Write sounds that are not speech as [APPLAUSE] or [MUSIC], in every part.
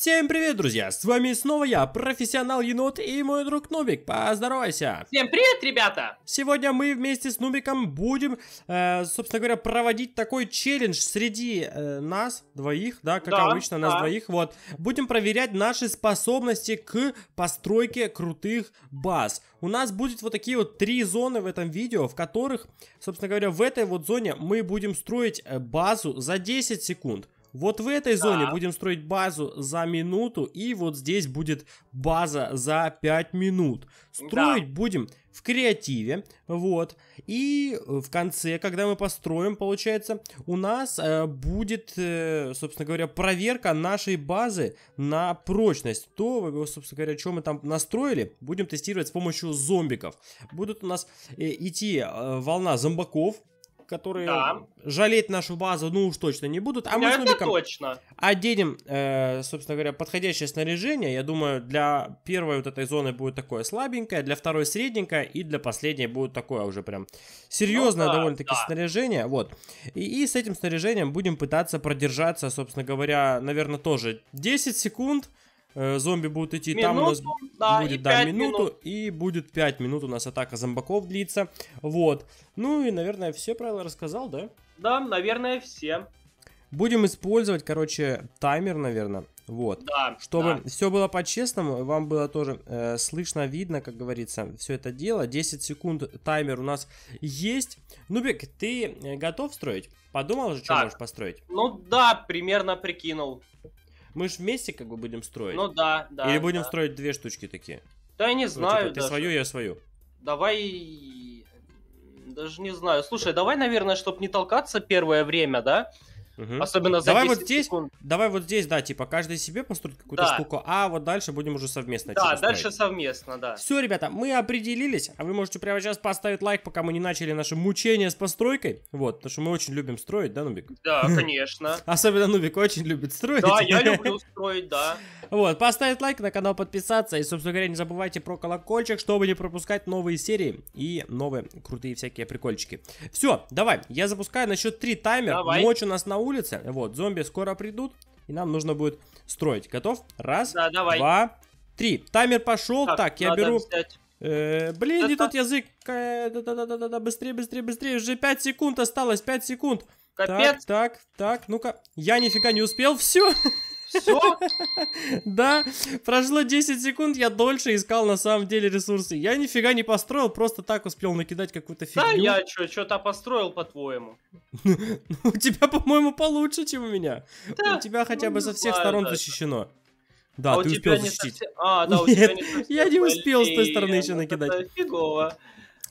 Всем привет, друзья! С вами снова я, профессионал Енот и мой друг Нубик. Поздоровайся! Всем привет, ребята! Сегодня мы вместе с Нубиком будем, э, собственно говоря, проводить такой челлендж среди э, нас двоих, да, как да, обычно, да. нас двоих, вот. Будем проверять наши способности к постройке крутых баз. У нас будет вот такие вот три зоны в этом видео, в которых, собственно говоря, в этой вот зоне мы будем строить э, базу за 10 секунд. Вот в этой зоне будем строить базу за минуту, и вот здесь будет база за 5 минут. Строить да. будем в креативе, вот. И э, в конце, когда мы построим, получается, у нас э, будет, э, собственно говоря, проверка нашей базы на прочность. То, э, собственно говоря, что мы там настроили, будем тестировать с помощью зомбиков. Будут у нас э, идти э, волна зомбаков, которые да. жалеть нашу базу, ну уж точно не будут. А да, мы с точно. оденем, э, собственно говоря, подходящее снаряжение. Я думаю, для первой вот этой зоны будет такое слабенькое, для второй средненькое, и для последней будет такое уже прям серьезное ну, да, довольно-таки да. снаряжение. Вот. И, и с этим снаряжением будем пытаться продержаться, собственно говоря, наверное, тоже 10 секунд. Э, зомби будут идти, минуту, там у нас да, будет, да, минуту, минут. и будет 5 минут у нас атака зомбаков длится, вот. Ну и, наверное, все правила рассказал, да? Да, наверное, все. Будем использовать, короче, таймер, наверное, вот. Да, Чтобы да. все было по-честному, вам было тоже э, слышно, видно, как говорится, все это дело. 10 секунд таймер у нас есть. Нубик, ты э, готов строить? Подумал же, что так. можешь построить? Ну да, примерно прикинул. Мы же вместе как бы будем строить. Ну да, да. Или будем да. строить две штучки такие. Да я не ну, типа, знаю. типа, ты даже. свою, я свою. Давай даже не знаю. Слушай, давай, наверное, чтобы не толкаться первое время, да? Угу. Особенно за давай 10 вот здесь, секунд. Давай вот здесь, да, типа каждый себе построит какую-то да. штуку, а вот дальше будем уже совместно. Да, типа, дальше совместно, да. Все, ребята, мы определились, а вы можете прямо сейчас поставить лайк, пока мы не начали наше мучение с постройкой. Вот, потому что мы очень любим строить, да, Нубик? Да, [LAUGHS] конечно. Особенно Нубик очень любит строить. Да, я люблю строить, да. Вот, поставить лайк, на канал подписаться и, собственно говоря, не забывайте про колокольчик, чтобы не пропускать новые серии и новые крутые всякие прикольчики. Все, давай, я запускаю на счет 3 таймер. Давай. Ночь у нас на улице улице. Вот, зомби скоро придут, и нам нужно будет строить. Готов? Раз, да, давай. два, три. Таймер пошел. Так, так я беру... Э, блин, не тот язык. да, да, да, да, да, быстрее, быстрее, быстрее. Уже 5 секунд осталось, 5 секунд. Капец. Так, так, так, ну-ка. Я нифига не успел, все. [LAUGHS] Все? [LAUGHS] Да, прошло 10 секунд, я дольше искал на самом деле ресурсы. Я нифига не построил, просто так успел накидать какую-то фигню. Да, я что-то построил, по-твоему. [LAUGHS] Ну, у тебя, по-моему, получше, чем у меня. У тебя хотя ну, бы со всех сторон защищено. Да, а ты успел защитить. Совсем... А, да, у тебя не Я не успел с той стороны еще накидать. Фигово.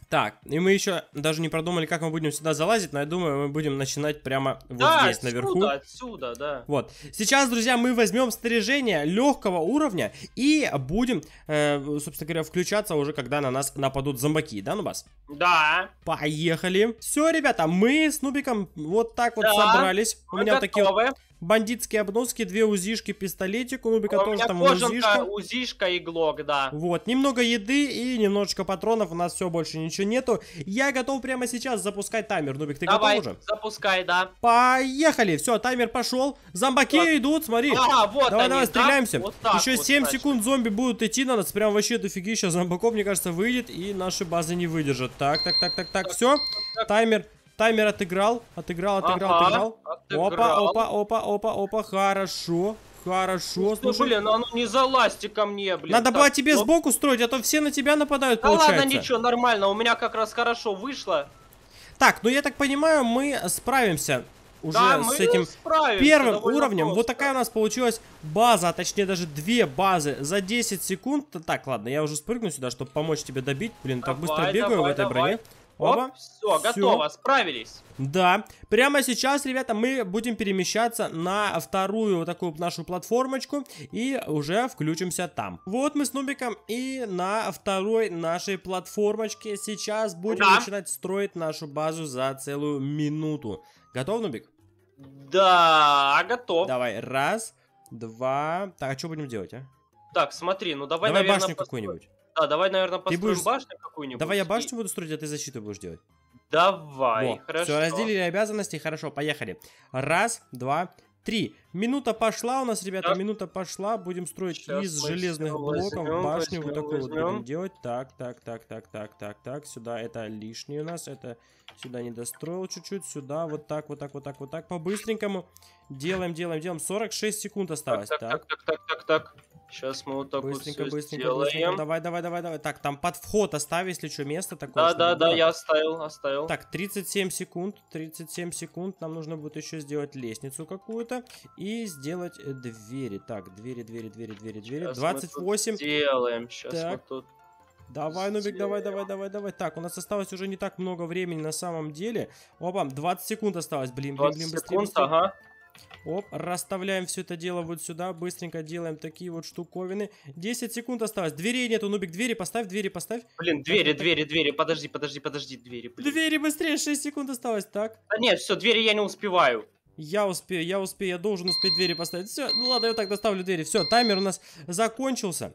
Так, и мы еще даже не продумали, как мы будем сюда залазить, но я думаю, мы будем начинать прямо вот да, здесь, отсюда, наверху. отсюда, да. Вот. Сейчас, друзья, мы возьмем снаряжение легкого уровня и будем, э, собственно говоря, включаться уже, когда на нас нападут зомбаки, да, Нубас? Да. Поехали. Все, ребята, мы с Нубиком вот так вот да. собрались. Мы У меня готовы. такие бандитские обноски, две УЗИшки, пистолетик, у Нубика а тоже там УЗИшка. УЗИшка и Глок, да. Вот, немного еды и немножечко патронов, у нас все, больше ничего нету. Я готов прямо сейчас запускать таймер, Нубик, ты Давай, готов уже? запускай, да. Поехали, все, таймер пошел, зомбаки вот. идут, смотри. А, вот Давай, они, давай, да? стреляемся. Вот так Еще вот, 7 значит. секунд зомби будут идти на нас, прям вообще дофигища зомбаков, мне кажется, выйдет и наши базы не выдержат. Так, так, так, так, так, так все, так, так. таймер Таймер отыграл, отыграл, отыграл, ага, отыграл. отыграл. Опа, опа, опа, опа, опа, хорошо. Хорошо, ну, слушай. Блин, ну оно ну не залазьте ко мне, блин. Надо так, было тебе но... сбоку строить, а то все на тебя нападают, да получается. ладно, ничего, нормально, у меня как раз хорошо вышло. Так, ну я так понимаю, мы справимся уже да, с этим первым уровнем. Просто. Вот такая у нас получилась база, а точнее даже две базы за 10 секунд. Так, ладно, я уже спрыгну сюда, чтобы помочь тебе добить. Блин, давай, так быстро бегаю давай, в этой давай. броне. Оп, все, готово, справились. Да, прямо сейчас, ребята, мы будем перемещаться на вторую вот такую нашу платформочку и уже включимся там. Вот мы с Нубиком и на второй нашей платформочке сейчас будем да. начинать строить нашу базу за целую минуту. Готов, Нубик? Да, готов. Давай, раз, два... Так, а что будем делать, а? Так, смотри, ну давай, Давай наверное, башню постро... какую-нибудь. Да, давай, наверное, построим будешь... башню какую-нибудь. Давай я башню буду строить, а ты защиту будешь делать. Давай, Во. хорошо. Все, разделили обязанности, хорошо, поехали. Раз, два, три. Минута пошла у нас, ребята, да. минута пошла. Будем строить Сейчас из железных блоков возьмем, башню. Возьмем, вот такую возьмем. вот будем делать. Так, так, так, так, так, так, так. Сюда это лишнее у нас. Это сюда не достроил чуть-чуть. Сюда вот так, вот так, вот так, вот так. По-быстренькому. Делаем, делаем, делаем. 46 секунд осталось. Так, так, так, так, так, так. так, так. Сейчас мы вот так быстренько, вот быстренько, сделаем. Быстренько. Давай, давай, давай, давай. Так, там под вход оставь, если что, место такое. Да, да, да, было. я оставил, оставил. Так, 37 секунд, 37 секунд. Нам нужно будет еще сделать лестницу какую-то и сделать двери. Так, двери, двери, двери, двери, двери. Сейчас 28. Мы тут делаем, сейчас так. мы тут Давай, Нубик, давай, давай, давай, давай. Так, у нас осталось уже не так много времени на самом деле. Опа, 20 секунд осталось, блин, блин, блин, быстрее. секунд, быстрее. ага. Оп, расставляем все это дело вот сюда. Быстренько делаем такие вот штуковины. 10 секунд осталось. Дверей нету, Нубик, двери поставь, двери поставь. Блин, двери, так, двери, так... двери, подожди, подожди, подожди, двери. Блин. Двери быстрее, 6 секунд осталось, так? Да нет, все, двери я не успеваю. Я успею, я успею, я должен успеть двери поставить. Все, ну ладно, я так доставлю двери. Все, таймер у нас закончился.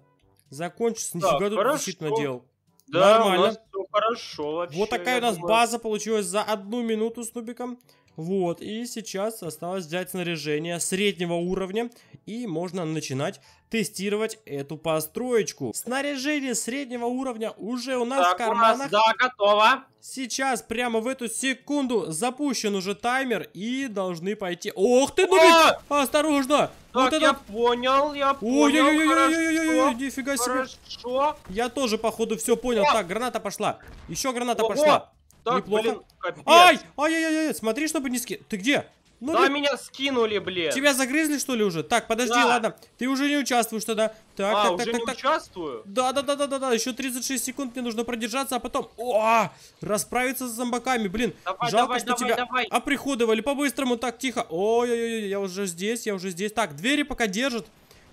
Закончился, да, нифига хорошо. тут действительно делал. Да, Нормально. у нас все хорошо вообще. Вот такая у нас думаю... база получилась за одну минуту с Нубиком. Вот, и сейчас осталось взять снаряжение среднего уровня, и можно начинать тестировать эту построечку. Снаряжение среднего уровня уже у нас так, в карманах. нас, да, готово. Сейчас, прямо в эту секунду, запущен уже таймер, и должны пойти... Ох ты, ну ведь... Осторожно! Так, вот это... я понял, я понял, Ой, ой, ой, ой, ой, ой, ой, ой, нифига себе. Хорошо. Я тоже, походу, все понял. О! Так, граната пошла. Еще граната Ого! пошла. Так, Неплохо. блин, капец. Ай! Ай-яй-яй, смотри, чтобы не ски... Ты где? Ну, да, ли... меня скинули, блин. Тебя загрызли, что ли, уже? Так, подожди, да. ладно. Ты уже не участвуешь тогда. Так, а, так, уже так, не так. участвую? Да, да, да, да, да, да. Еще 36 секунд мне нужно продержаться, а потом... О, расправиться с зомбаками, блин. Давай, Жалко, давай, что давай, тебя давай. оприходовали по-быстрому. Так, тихо. Ой-ой-ой, я уже здесь, я уже здесь. Так, двери пока держат.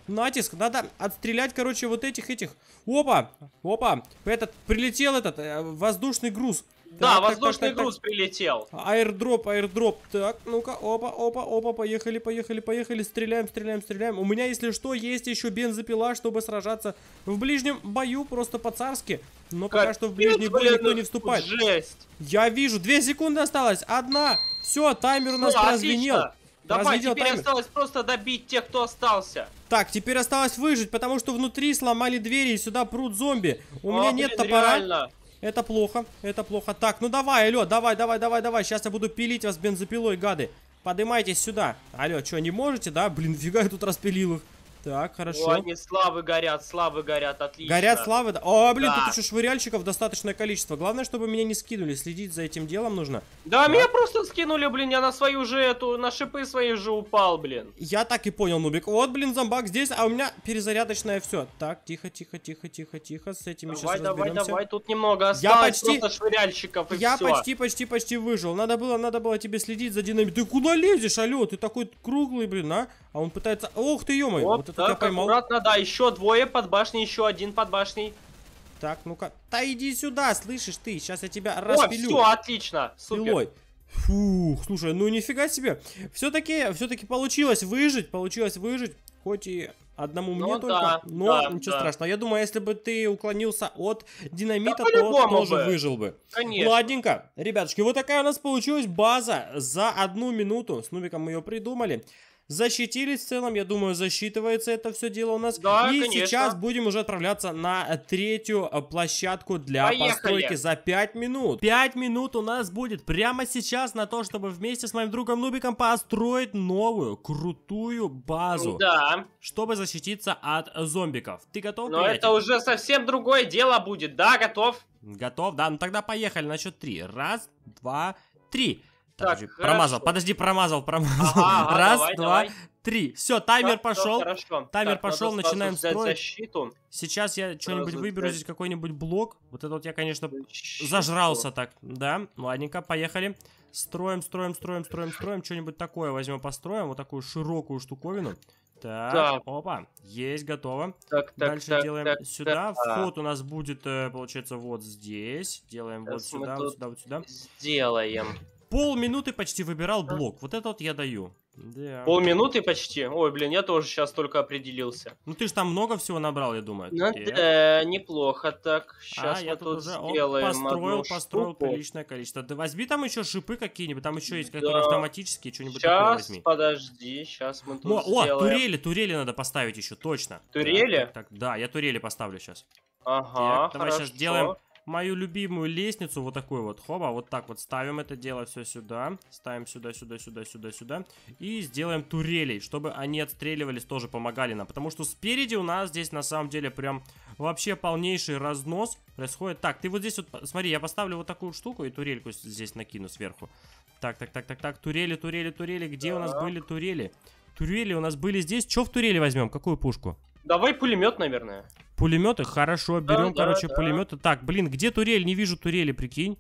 Натиск, надо отстрелять, короче, вот этих, этих. Опа, опа, этот, прилетел этот э, воздушный груз. Да, так, воздушный так, так, груз так. прилетел. Аирдроп, аирдроп. Так, ну-ка, опа, опа, опа, поехали, поехали, поехали. Стреляем, стреляем, стреляем. У меня, если что, есть еще бензопила, чтобы сражаться в ближнем бою, просто по-царски. Но Капец, пока что в ближний бой никто не ну, вступает. Жесть. Я вижу, две секунды осталось. Одна. Все, таймер у нас Все, прозвенел. Отлично. Давай, теперь таймер. осталось просто добить тех, кто остался. Так, теперь осталось выжить, потому что внутри сломали двери и сюда прут зомби. У О, меня блин, нет топора. Реально. Это плохо, это плохо. Так, ну давай, алло, давай, давай, давай, давай. Сейчас я буду пилить вас бензопилой, гады. Поднимайтесь сюда. Алло, что, не можете, да? Блин, фига я тут распилил их. Так, хорошо. О, ну, они славы горят, славы горят, отлично. Горят славы? да? О, блин, да. тут еще швыряльщиков достаточное количество. Главное, чтобы меня не скинули, следить за этим делом нужно. Да, так. меня просто скинули, блин, я на свою же эту, на шипы свои же упал, блин. Я так и понял, Нубик. Вот, блин, зомбак здесь, а у меня перезарядочное все. Так, тихо, тихо, тихо, тихо, тихо, с этими давай, сейчас Давай, давай, давай, тут немного осталось, я почти... просто швыряльщиков и Я все. почти, почти, почти выжил. Надо было, надо было тебе следить за динамиком. Ты куда лезешь, алло? Ты такой круглый, блин, а? А он пытается... Ох ты, ё-моё. Вот кто-то тебя поймал. аккуратно, да, еще двое под башней, еще один под башней. Так, ну-ка. та иди сюда, слышишь ты, сейчас я тебя распилю. О, все, отлично, супер. Пилой. Фух, слушай, ну нифига себе. Все-таки, все-таки получилось выжить, получилось выжить. Хоть и одному ну, мне да, только, но да, ничего да. страшного. Я думаю, если бы ты уклонился от динамита, да, то тоже бы. выжил бы. Конечно. Ладненько, ребятушки, вот такая у нас получилась база за одну минуту. С Нубиком мы ее придумали защитились в целом. Я думаю, засчитывается это все дело у нас. Да, И конечно. сейчас будем уже отправляться на третью э, площадку для Поехали. постройки за 5 минут. 5 минут у нас будет прямо сейчас на то, чтобы вместе с моим другом Нубиком построить новую, крутую базу. Да. Чтобы защититься от зомбиков. Ты готов, Но приятель? это уже совсем другое дело будет. Да, готов. Готов, да. Ну тогда поехали на счет три. Раз, два, три. Подожди, так, промазал, хорошо. подожди, промазал, промазал. Ага, Раз, давай, два, давай. три. Все, таймер так, пошел. Хорошо. Таймер так, пошел, начинаем строить. Защиту. Сейчас я что-нибудь выберу взять. здесь какой-нибудь блок. Вот этот вот я, конечно, защиту. зажрался так. Да, ладненько, поехали. Строим, строим, строим, строим, строим. Что-нибудь такое возьмем, построим. Вот такую широкую штуковину. Так, так. опа, есть, готово. Так, так, Дальше так, делаем так, сюда. Так, Вход а. у нас будет, э, получается, вот здесь. Делаем Сейчас вот сюда, вот сюда, вот сюда. Сделаем полминуты почти выбирал блок. Вот этот вот я даю. Да. Полминуты почти? Ой, блин, я тоже сейчас только определился. Ну ты же там много всего набрал, я думаю. Ну да, неплохо так. Сейчас а, я тут, уже сделаем Оп, построил, построил штуку. приличное количество. Да возьми там еще шипы какие-нибудь, там еще есть да. которые автоматические, что-нибудь такое возьми. подожди, сейчас мы тут О, сделаем. О, турели, турели надо поставить еще, точно. Турели? Так, так, да, я турели поставлю сейчас. Ага, так, давай хорошо. сейчас делаем мою любимую лестницу, вот такой вот, хоба, вот так вот ставим это дело все сюда, ставим сюда, сюда, сюда, сюда, сюда, и сделаем турелей, чтобы они отстреливались, тоже помогали нам, потому что спереди у нас здесь на самом деле прям вообще полнейший разнос происходит. Так, ты вот здесь вот, смотри, я поставлю вот такую штуку и турельку здесь накину сверху. Так, так, так, так, так, турели, турели, турели, где да. у нас были турели? Турели у нас были здесь, что в турели возьмем, какую пушку? Давай пулемет, наверное. Пулеметы? Хорошо, берем, да, короче, да, пулеметы. Да. Так, блин, где турель? Не вижу турели, прикинь.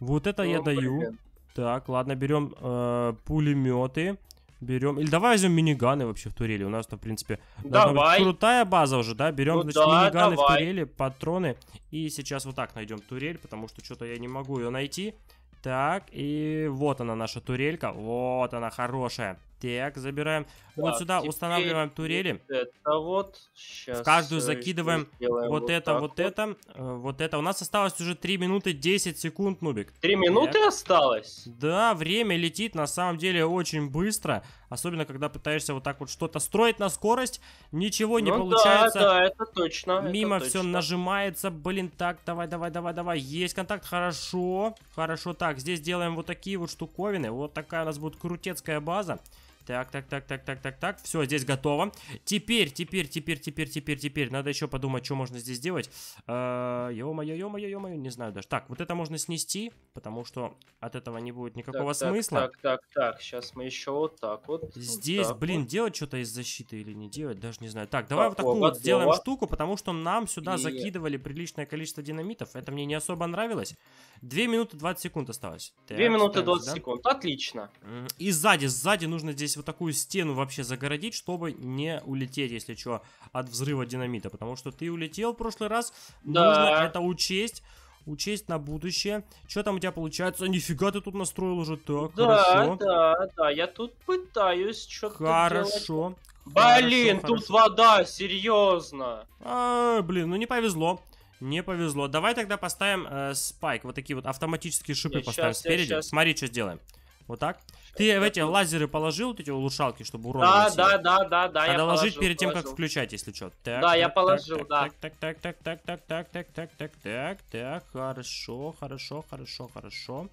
Вот это ну, я даю. Блин. Так, ладно, берем э, пулеметы. Берем. Или давай возьмем миниганы вообще в турели. У нас-то, в принципе, давай. крутая база уже, да? Берем, ну, значит, да, миниганы давай. в турели, патроны. И сейчас вот так найдем турель, потому что что-то я не могу ее найти. Так, и вот она, наша турелька. Вот она, хорошая. Так, забираем вот сюда устанавливаем турели. Это вот. Сейчас в каждую э, закидываем вот, вот это, вот, это, э, вот это. У нас осталось уже 3 минуты 10 секунд, Нубик. 3 минуты так. осталось? Да, время летит на самом деле очень быстро. Особенно, когда пытаешься вот так вот что-то строить на скорость. Ничего не ну, получается. да, да, это точно. Мимо это точно. все нажимается. Блин, так, давай, давай, давай, давай. Есть контакт, хорошо. Хорошо, так, здесь делаем вот такие вот штуковины. Вот такая у нас будет крутецкая база. Так, так, так, так, так, так, так. Все, здесь готово. Теперь, теперь, теперь, теперь, теперь, теперь. Надо еще подумать, что можно здесь сделать. Э, ё-моё, ё-моё, ё-моё, не знаю даже. Так, вот это можно снести, потому что от этого не будет никакого так, смысла. Так, так, так, так, сейчас мы еще вот так вот. Здесь, так блин, вот. делать что-то из защиты или не делать, даже не знаю. Так, давай так, вот такую вот, сделаем штуку, потому что нам сюда И... закидывали приличное количество динамитов. Это мне не особо нравилось. Две минуты 20 секунд осталось. Две минуты 20 да? секунд, отлично. И сзади, сзади нужно здесь вот такую стену вообще загородить, чтобы не улететь, если что, от взрыва динамита. Потому что ты улетел в прошлый раз, да. нужно это учесть учесть на будущее. Что там у тебя получается? Нифига ты тут настроил уже так, да, хорошо. Да, да, я тут пытаюсь что-то Хорошо. Блин, хорошо, тут хорошо. вода, серьезно. А, блин, ну не повезло. Не повезло. Давай тогда поставим э, спайк. Вот такие вот автоматические шипы я поставим сейчас, спереди. Сейчас. Смотри, что сделаем. Вот так? Ты в эти лазеры положил, эти улучшалки, чтобы урон Да, да, да, да, да, Надо ложить перед тем, как включать, если что. Да, я положил, да. Так, так, так, так, так, так, так, так, так, так, так, хорошо, хорошо, хорошо, хорошо.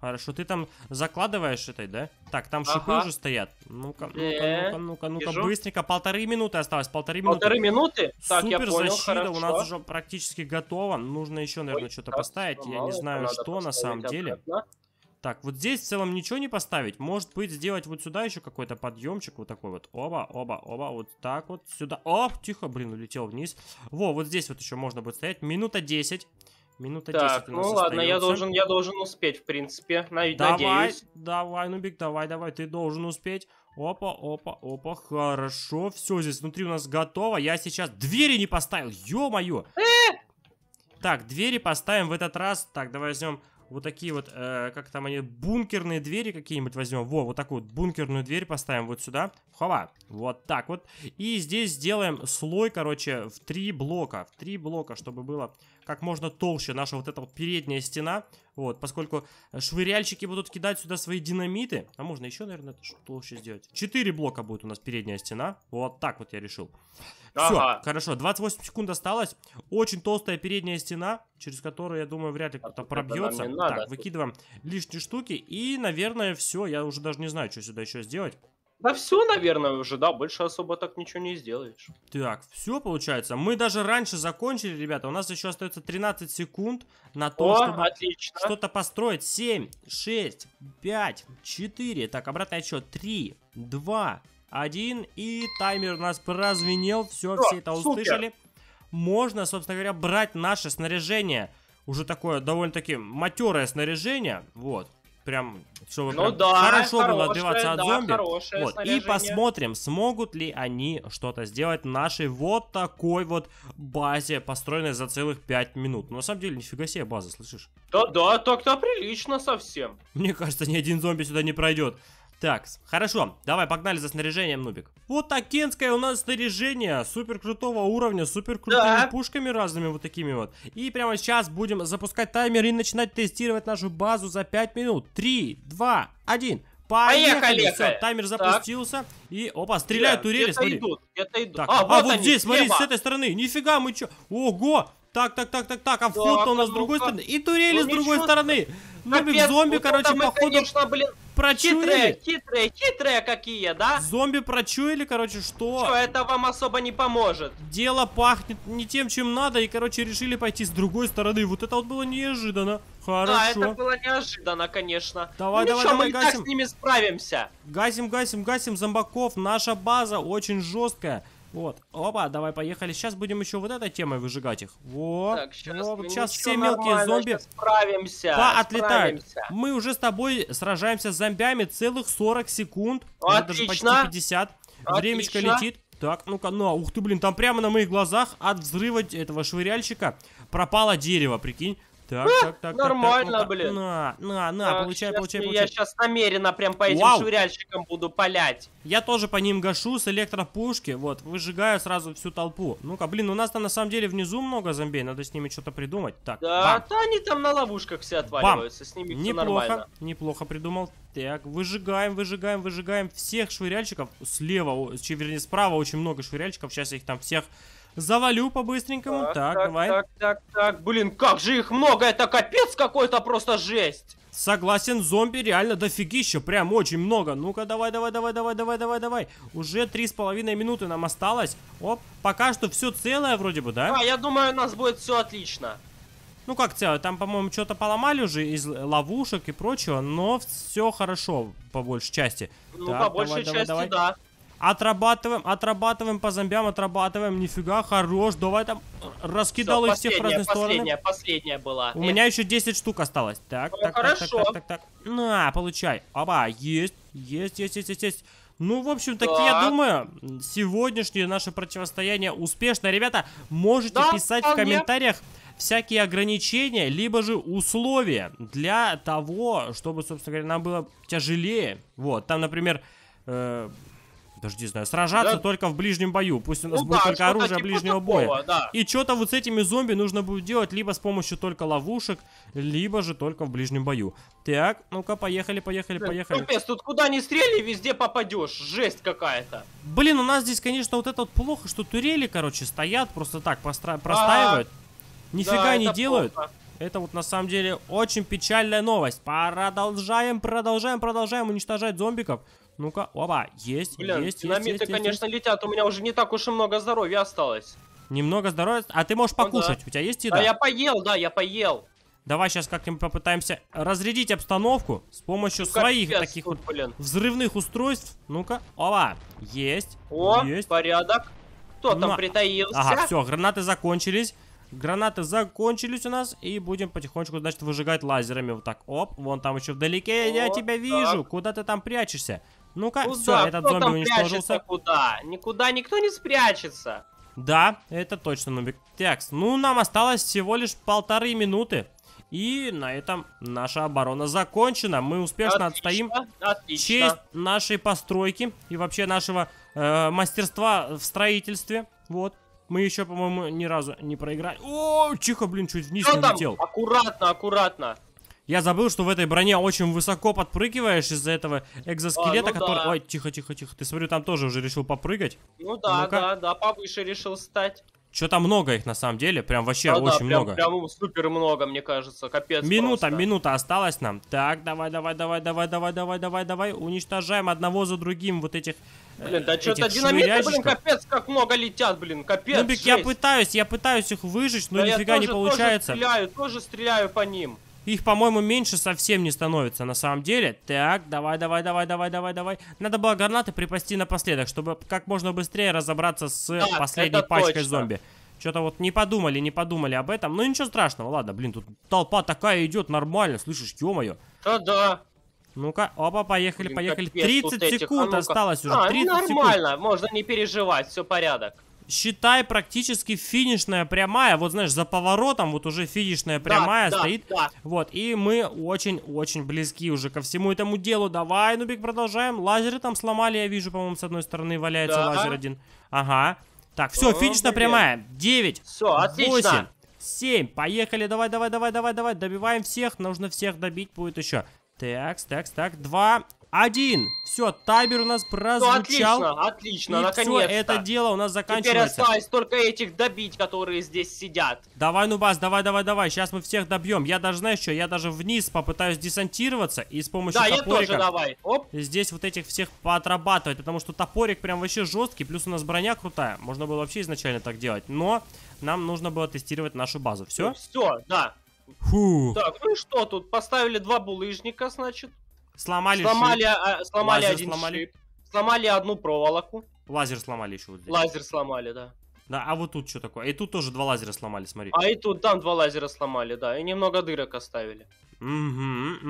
Хорошо, ты там закладываешь этой, да? Так, там шипы уже стоят. Ну-ка, ну-ка, ну-ка, ну-ка, ну-ка, быстренько. Полторы минуты осталось, полторы минуты. Полторы минуты? Супер защита у нас уже практически готова. Нужно еще, наверное, что-то поставить. Я не знаю, что на самом деле. Обратно. Так, вот здесь в целом ничего не поставить. Может быть, сделать вот сюда еще какой-то подъемчик. Вот такой вот. Оба, оба, оба. Вот так вот сюда. Оп, тихо, блин, улетел вниз. Во, вот здесь вот еще можно будет стоять. Минута 10. Минута так, 10 ну ладно, я должен, я должен успеть, в принципе, Над, давай, надеюсь. Давай, Нубик, давай, давай, ты должен успеть. Опа, опа, опа, хорошо, все, здесь внутри у нас готово. Я сейчас двери не поставил, ё-моё. Э! Так, двери поставим в этот раз. Так, давай возьмем вот такие вот, э, как там они, бункерные двери какие-нибудь возьмем. Во, вот такую вот бункерную дверь поставим вот сюда. Хова. Вот так вот. И здесь сделаем слой, короче, в три блока. В три блока, чтобы было как можно толще наша вот эта вот передняя стена, вот, поскольку э, швыряльщики будут кидать сюда свои динамиты, а можно еще, наверное, это толще сделать. Четыре блока будет у нас передняя стена, вот так вот я решил. Ага. Все, хорошо, 28 секунд осталось, очень толстая передняя стена, через которую, я думаю, вряд ли а кто-то пробьется. Так, выкидываем лишние штуки и, наверное, все, я уже даже не знаю, что сюда еще сделать. Да все, наверное, уже, да, больше особо так ничего не сделаешь. Так, все получается. Мы даже раньше закончили, ребята. У нас еще остается 13 секунд на то, О, чтобы что-то построить. 7, 6, 5, 4. Так, обратный отчет. 3, 2, 1. И таймер у нас прозвенел. Все, все это услышали. Можно, собственно говоря, брать наше снаряжение. Уже такое довольно-таки матерое снаряжение. Вот прям, чтобы ну прям да, хорошо было отбиваться от зомби. вот. И посмотрим, смогут ли они что-то сделать нашей вот такой вот базе, построенной за целых 5 минут. Но на самом деле, нифига себе база, слышишь? Да-да, так-то прилично совсем. Мне кажется, ни один зомби сюда не пройдет. Так, хорошо, давай погнали за снаряжением, Нубик. Вот такенское у нас снаряжение, супер крутого уровня, супер крутыми да. пушками разными вот такими вот. И прямо сейчас будем запускать таймер и начинать тестировать нашу базу за 5 минут. 3, 2, 1. Поехали! Поехали. Все, таймер запустился. Так. И, опа, стреляют турели, смотри. Идут, идут. Так, а, а вот, а, вот они, здесь, смотри, с этой стороны. Нифига, мы чё? Ого! Так, так, так, так, так, а вход у нас с ну другой стороны. И турели ну, с другой стороны. Нубик зомби, ну, короче, походу конечно, блин, прочуяли. Хитрые, хитрые, хитрые какие, да? Зомби прочуяли, короче, что... Что, это вам особо не поможет. Дело пахнет не тем, чем надо, и, короче, решили пойти с другой стороны. Вот это вот было неожиданно. Хорошо. Да, это было неожиданно, конечно. Давай, ну, давай, ничего, давай, мы гасим. так с ними справимся. Гасим, гасим, гасим зомбаков. Наша база очень жесткая. Вот. Опа, давай, поехали. Сейчас будем еще вот этой темой выжигать их. Вот. Так, сейчас, вот. сейчас все мелкие зомби справимся, да, отлетают. Справимся. Мы уже с тобой сражаемся с зомбями целых 40 секунд. Отлично. Даже почти 50. Отлично. Времечко летит. Так, ну-ка, ну, а, ух ты, блин, там прямо на моих глазах от взрыва этого швыряльщика пропало дерево, прикинь. Так, а, так, так. Нормально, так, так, блин. На, на, на, так, получай, сейчас, получай, получай. Я сейчас намеренно прям по этим Вау. швыряльщикам буду палять. Я тоже по ним гашу с электропушки, вот, выжигаю сразу всю толпу. Ну-ка, блин, у нас там на самом деле внизу много зомби, надо с ними что-то придумать. Так, Да, бам. да они там на ловушках все отваливаются, бам. с ними неплохо, нормально. Неплохо придумал. Так, выжигаем, выжигаем, выжигаем всех швыряльщиков. Слева, вернее, справа очень много швыряльщиков, сейчас я их там всех Завалю по-быстренькому. Так, так, так, давай. Так, так, так. Блин, как же их много. Это капец какой-то просто жесть. Согласен, зомби реально дофигища, прям очень много. Ну-ка, давай, давай, давай, давай, давай, давай, давай. Уже три с половиной минуты нам осталось. Оп, пока что все целое вроде бы, да? Да. я думаю, у нас будет все отлично. Ну как целое, там, по-моему, что-то поломали уже из ловушек и прочего, но все хорошо по большей части. Ну, так, по большей давай, части, давай, давай. да. Отрабатываем, отрабатываем по зомбям, отрабатываем. Нифига, хорош. Давай там раскидал Все, их всех в разные последняя, стороны. Последняя, последняя была. У Нет. меня еще 10 штук осталось. Так, ну, так, хорошо. так, так, так, так. На, получай. Оба, есть, есть, есть, есть, есть. есть. Ну, в общем, таки, да. я думаю, сегодняшнее наше противостояние успешно. Ребята, можете да, писать вполне. в комментариях всякие ограничения, либо же условия для того, чтобы, собственно говоря, нам было тяжелее. Вот, там, например, э, даже не знаю, сражаться да? только в ближнем бою. Пусть у нас ну, будет да, только оружие типа ближнего такого, боя. Да. И что-то вот с этими зомби нужно будет делать либо с помощью только ловушек, либо же только в ближнем бою. Так, ну-ка, поехали, поехали, поехали. Тупец, тут куда не стрели, везде попадешь. Жесть какая-то. Блин, у нас здесь, конечно, вот это вот плохо, что турели, короче, стоят, просто так простра... простаивают. -а. Нифига да, не делают. Плохо. Это вот на самом деле очень печальная новость. Продолжаем, продолжаем, продолжаем уничтожать зомбиков. Ну-ка, опа, есть, Блин, есть, динамиты, есть, есть, конечно, есть. летят. У меня уже не так уж и много здоровья осталось. Немного здоровья? А ты можешь покушать. Ну, да. У тебя есть еда? Да, я поел, да, я поел. Давай сейчас как-нибудь попытаемся разрядить обстановку с помощью ну, своих таких тут, вот блин. взрывных устройств. Ну-ка, опа, есть, О, есть. порядок. Кто На... там ну, а, притаился? Ага, все, гранаты закончились. Гранаты закончились у нас, и будем потихонечку, значит, выжигать лазерами. Вот так, оп, вон там еще вдалеке, О, я тебя так. вижу. Куда ты там прячешься? Ну-ка, ну все, этот зомби уничтожился. Куда? Никуда никто не спрячется. Да, это точно, Нубик. Так, ну нам осталось всего лишь полторы минуты. И на этом наша оборона закончена. Мы успешно отлично, отстоим отлично. честь нашей постройки и вообще нашего э, мастерства в строительстве. Вот. Мы еще, по-моему, ни разу не проиграли. О, чиха, блин, чуть вниз Что не там? улетел. Аккуратно, аккуратно. Я забыл, что в этой броне очень высоко подпрыгиваешь из-за этого экзоскелета, а, ну который... Да. Ой, тихо-тихо-тихо. Ты, смотрю, там тоже уже решил попрыгать. Ну да, ну да, да, повыше решил стать. что там много их на самом деле, прям вообще да, очень да, прям, много. Прям супер много, мне кажется, капец. Минута, просто. минута осталась нам. Так, давай, давай, давай, давай, давай, давай, давай, давай, уничтожаем одного за другим вот этих. Э, блин, да что-то динамиты, блин, капец, как много летят, блин, капец. Нубик, я пытаюсь, я пытаюсь их выжечь, но да нифига я тоже, не получается. Тоже стреляю, тоже стреляю по ним. Их, по-моему, меньше совсем не становится на самом деле. Так, давай, давай, давай, давай, давай, давай. Надо было гранаты припасти напоследок, чтобы как можно быстрее разобраться с да, последней пачкой точно. зомби. Что-то вот не подумали, не подумали об этом. Ну ничего страшного, ладно, блин, тут толпа такая идет нормально, слышишь, ё-моё. Да, да. Ну-ка, опа, поехали, блин, поехали. 30 этих, секунд а осталось уже, а, 30 ну нормально, секунд. можно не переживать, все порядок считай, практически финишная прямая. Вот, знаешь, за поворотом вот уже финишная прямая да, стоит. Да, да. Вот, и мы очень-очень близки уже ко всему этому делу. Давай, Нубик, продолжаем. Лазеры там сломали, я вижу, по-моему, с одной стороны валяется да. лазер один. Ага. Так, все, финишная прямая. 9. Все, отлично. 8, 7. Поехали, давай, давай, давай, давай, давай. Добиваем всех. Нужно всех добить будет еще. Так, так, так. Два один. Все, таймер у нас прозвучал. Ну, отлично, отлично, наконец-то. все это дело у нас заканчивается. Теперь осталось только этих добить, которые здесь сидят. Давай, Нубас, давай, давай, давай. Сейчас мы всех добьем. Я даже, знаешь что, я даже вниз попытаюсь десантироваться и с помощью да, топорика... я тоже давай. Оп. Здесь вот этих всех поотрабатывать, потому что топорик прям вообще жесткий, плюс у нас броня крутая. Можно было вообще изначально так делать, но нам нужно было тестировать нашу базу. Все? Все, да. Фу. Так, ну и что тут? Поставили два булыжника, значит. Сломали Сломали, а, а сломали один сломали. шип. Сломали одну проволоку. Лазер сломали еще вот здесь. Лазер сломали, да. Да, а вот тут что такое? И тут тоже два лазера сломали, смотри. А и тут там два лазера сломали, да. И немного дырок оставили. Угу, угу.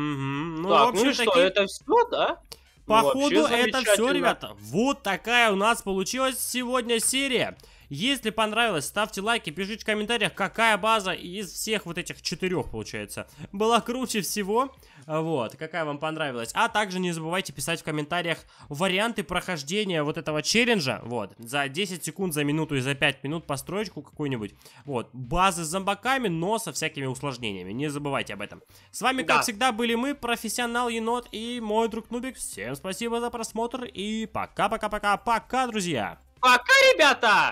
Ну, так, ну что, такие... это все, да? Ну, Походу, ну, это все, ребята. Вот такая у нас получилась сегодня серия. Если понравилось, ставьте лайки, пишите в комментариях, какая база из всех вот этих четырех, получается, была круче всего. Вот, какая вам понравилась. А также не забывайте писать в комментариях варианты прохождения вот этого челленджа. Вот, за 10 секунд, за минуту и за 5 минут построечку какую-нибудь. Вот, базы с зомбаками, но со всякими усложнениями. Не забывайте об этом. С вами, да. как всегда, были мы, профессионал Енот и мой друг Нубик. Всем спасибо за просмотр и пока-пока-пока. Пока, друзья! Пока, ребята!